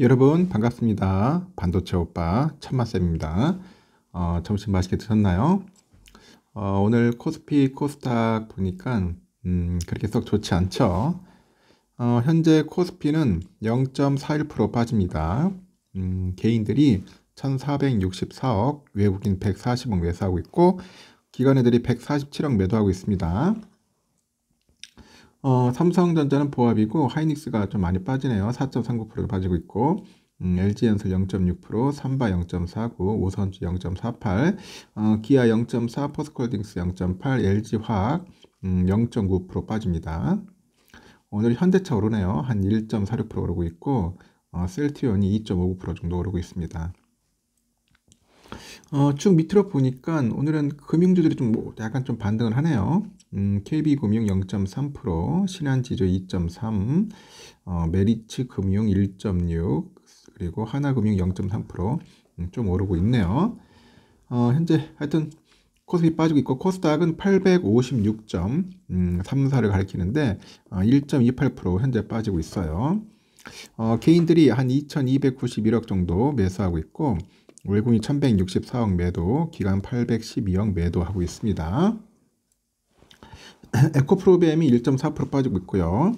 여러분 반갑습니다. 반도체 오빠 천마쌤입니다. 어, 점심 맛있게 드셨나요? 어, 오늘 코스피 코스닥 보니까 음, 그렇게 썩 좋지 않죠? 어, 현재 코스피는 0.41% 빠집니다. 음, 개인들이 1464억, 외국인 140억 매수하고 있고 기관애들이 147억 매도하고 있습니다. 어, 삼성전자는 보합이고 하이닉스가 좀 많이 빠지네요. 4.39%로 빠지고 있고 음, LG엔솔 0.6%, 삼바 0.49, 오선주 0.48, 어, 기아 0.4, 포스콜딩스 0.8, LG화학 음, 0.9% 빠집니다. 오늘 현대차 오르네요. 한 1.46% 오르고 있고 어, 셀티온이 2.59% 정도 오르고 있습니다. 어, 쭉 밑으로 보니까 오늘은 금융주들이 좀 약간 좀 반등을 하네요. 음, KB금융 0.3%, 신한지주 2.3, 어, 메리츠금융 1.6, 그리고 하나금융 0.3%, 음, 좀 오르고 있네요. 어, 현재 하여튼 코스피 빠지고 있고 코스닥은 856.34를 음, 가리키는데 어, 1.28% 현재 빠지고 있어요. 어, 개인들이 한 2,291억 정도 매수하고 있고 월군이 1,164억 매도, 기간 812억 매도하고 있습니다. 에코프로비엠이 1.4% 빠지고 있고요.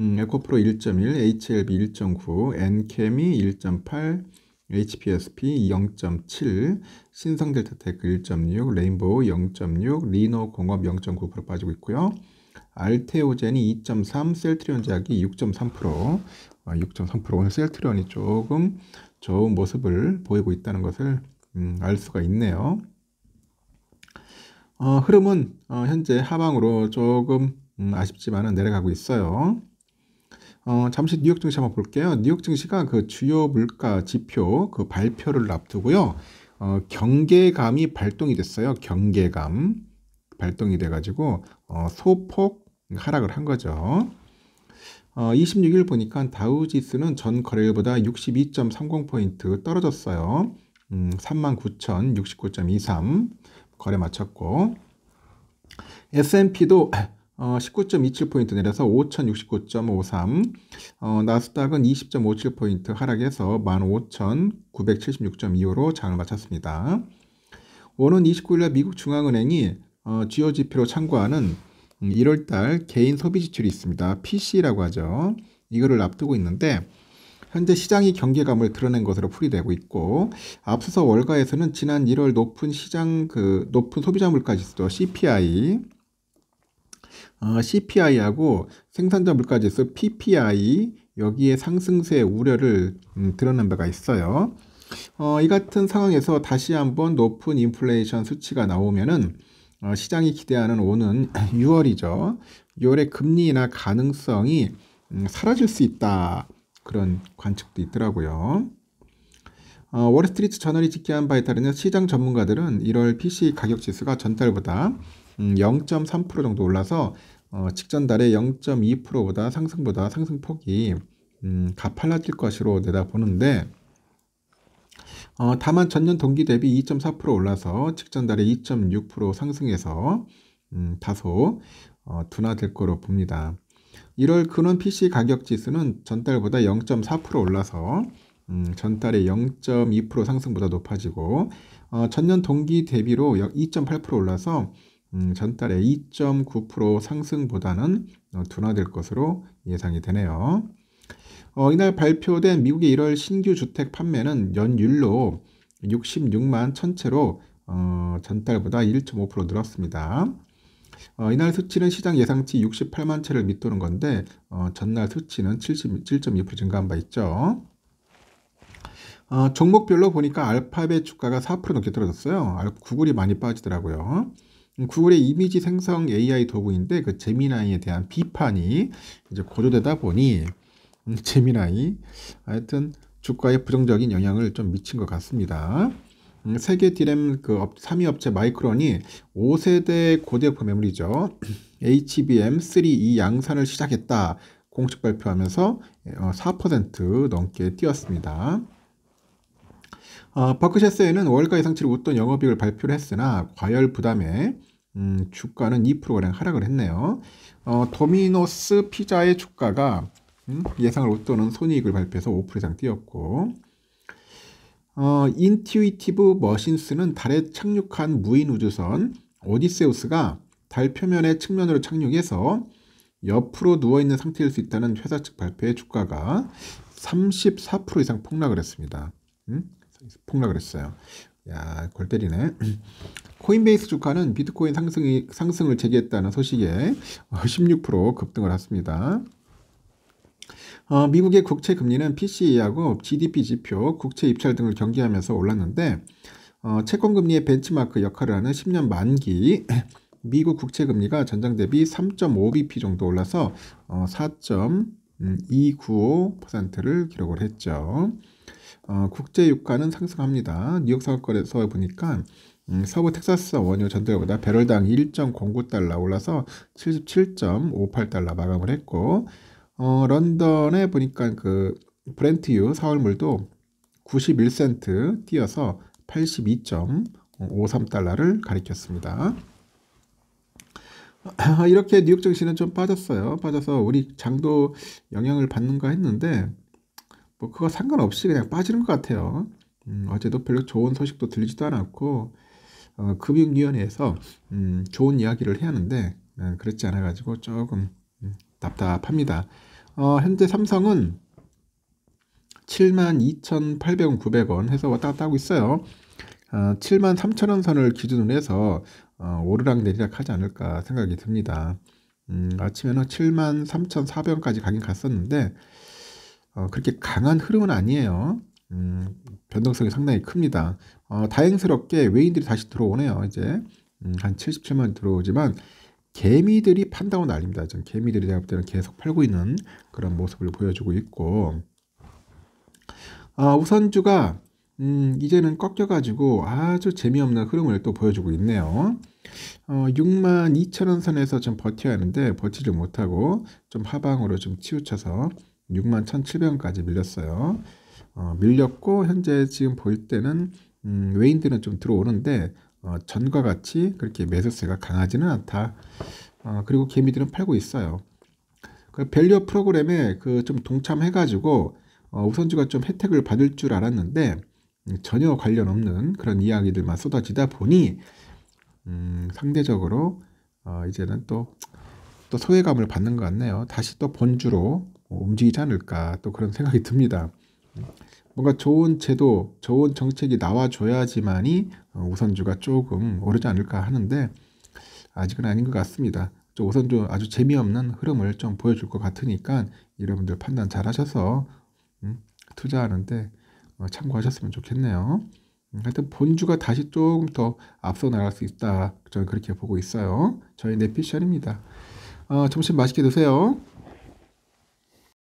음, 에코프로 1.1, HLB 1.9, 엔케미 1.8, HPSP 0.7, 신상델타테크 1.6, 레인보우 0.6, 리노공업 0.9% 빠지고 있고요. 알테오젠이 2.3, 셀트리온 제약이 6.3%, 6.3% 아, 오늘 셀트리온이 조금 좋은 모습을 보이고 있다는 것을 음, 알 수가 있네요. 어, 흐름은 어, 현재 하방으로 조금 음, 아쉽지만 내려가고 있어요. 어, 잠시 뉴욕 증시 한번 볼게요. 뉴욕 증시가 그 주요 물가 지표 그 발표를 앞두고요. 어, 경계감이 발동이 됐어요. 경계감 발동이 돼가지고 어, 소폭 하락을 한 거죠. 어, 26일 보니까 다우지수는 전 거래일보다 62.30포인트 떨어졌어요. 음, 39,069.23. 거래 마쳤고 S&P도 어, 19.27포인트 내려서 5069.53 어, 나스닥은 20.57포인트 하락해서 15,976.25로 장을 마쳤습니다. 오는 29일날 미국 중앙은행이 어, 주요 지표로 참고하는 1월달 음, 개인 소비 지출이 있습니다. PC라고 하죠. 이거를 앞두고 있는데 현재 시장이 경계감을 드러낸 것으로 풀이되고 있고 앞서서 월가에서는 지난 1월 높은 시장 그 높은 소비자 물가 지수도 CPI 어, CPI하고 생산자 물가 지수 PPI 여기에 상승세 우려를 음, 드러낸 바가 있어요. 어, 이 같은 상황에서 다시 한번 높은 인플레이션 수치가 나오면은 어, 시장이 기대하는 오는 6월이죠. 6월의 금리 인하 가능성이 음, 사라질 수 있다. 그런 관측도 있더라고요. 어, 월스트리트 저널이 집계한 바에 따르면 시장 전문가들은 1월 PC 가격 지수가 전달보다 음, 0.3% 정도 올라서 어, 직전달의 0.2%보다 상승보다 상승폭이 음, 가팔라질 것으로 내다보는데 어, 다만 전년 동기 대비 2.4% 올라서 직전달에 2.6% 상승해서 음, 다소 어, 둔화될 거로 봅니다. 1월 근원 PC 가격 지수는 전달보다 0.4% 올라서 음, 전달의 0.2% 상승보다 높아지고 어, 전년 동기 대비로 2.8% 올라서 음, 전달의 2.9% 상승보다는 어, 둔화될 것으로 예상이 되네요. 어, 이날 발표된 미국의 1월 신규 주택 판매는 연율로 66만 천채로 어, 전달보다 1.5% 늘었습니다. 어, 이날 수치는 시장 예상치 68만 채를 밑도는 건데 어, 전날 수치는 77.2% 증가한 바 있죠. 어, 종목별로 보니까 알파벳 주가가 4% 넘게 떨어졌어요. 구글이 많이 빠지더라고요. 음, 구글의 이미지 생성 AI 도구인데 그 제미나이에 대한 비판이 이제 고조되다 보니 음, 제미나이 하여튼 주가에 부정적인 영향을 좀 미친 것 같습니다. 음, 세계 디램 그 3위 업체 마이크론이 5세대 고대역포 메모리죠. HBM3E 양산을 시작했다. 공식 발표하면서 4% 어, 넘게 뛰었습니다. 어, 버크셔스에는 월가 예상치를 웃던 영업이익을 발표를 했으나 과열 부담에 음, 주가는 2%가량 하락을 했네요. 어, 도미노스 피자의 주가가 음, 예상을 웃도는 손익을 발표해서 5% 이상 뛰었고 어, 인튜이티브 머신스는 달에 착륙한 무인 우주선 오디세우스가 달 표면의 측면으로 착륙해서 옆으로 누워있는 상태일 수 있다는 회사 측발표에 주가가 34% 이상 폭락을 했습니다. 응? 음? 폭락을 했어요. 야, 골 때리네. 코인베이스 주가는 비트코인 상승이, 상승을 제기했다는 소식에 16% 급등을 했습니다. 어, 미국의 국채 금리는 PCE하고 GDP 지표, 국채 입찰 등을 경계하면서 올랐는데 어, 채권 금리의 벤치마크 역할을 하는 10년 만기 미국 국채 금리가 전장 대비 3.5bp 정도 올라서 어, 4.295%를 기록을 했죠. 어, 국제 유가는 상승합니다. 뉴욕 상거래소 보니까 음, 서부 텍사스 원유 전도율보다 배럴당 1.09달러 올라서 77.58달러 마감을 했고 어, 런던에 보니까 그 브렌트유 사월물도 91센트 뛰어서 82.53달러를 가리켰습니다. 이렇게 뉴욕 증시는 좀 빠졌어요. 빠져서 우리 장도 영향을 받는가 했는데 뭐 그거 상관없이 그냥 빠지는 것 같아요. 음, 어제도 별로 좋은 소식도 들리지도 않았고 어, 금융위원회에서 음, 좋은 이야기를 해야 하는데 음, 그렇지 않아가지고 조금 답답합니다. 어, 현재 삼성은 72,800원, 해서 왔다 갔다 하고 있어요. 어, 73,000원 선을 기준으로 해서 어, 오르락 내리락 하지 않을까 생각이 듭니다. 음, 아침에는 73,400원까지 가긴 갔었는데 어, 그렇게 강한 흐름은 아니에요. 음, 변동성이 상당히 큽니다. 어, 다행스럽게 외인들이 다시 들어오네요. 이제 음, 한 77만 들어오지만 개미들이 판다고 난립니다. 지금 개미들이 내가 볼 때는 계속 팔고 있는 그런 모습을 보여주고 있고 아, 우선주가 음, 이제는 꺾여가지고 아주 재미없는 흐름을 또 보여주고 있네요. 어, 6만 2천원 선에서 좀 버텨야 하는데 버티지 못하고 좀 하방으로 좀 치우쳐서 6만 1,700원까지 밀렸어요. 어, 밀렸고 현재 지금 볼 때는 음, 외인들은 좀 들어오는데 어, 전과 같이 그렇게 매수세가 강하지는 않다. 어, 그리고 개미들은 팔고 있어요. 그밸류 프로그램에 그 좀 동참해가지고 어, 우선주가 좀 혜택을 받을 줄 알았는데 음, 전혀 관련 없는 그런 이야기들만 쏟아지다 보니 음, 상대적으로 어, 이제는 또, 또 소외감을 받는 것 같네요. 다시 또 본주로 움직이지 않을까 또 그런 생각이 듭니다. 뭔가 좋은 제도, 좋은 정책이 나와줘야지만이 어, 우선주가 조금 오르지 않을까 하는데 아직은 아닌 것 같습니다. 우선주 아주 재미없는 흐름을 좀 보여줄 것 같으니까 여러분들 판단 잘 하셔서 음, 투자하는데 어, 참고하셨으면 좋겠네요. 음, 하여튼 본주가 다시 조금 더 앞서 나갈 수 있다. 저는 그렇게 보고 있어요. 저희 내피셜입니다. 어, 점심 맛있게 드세요.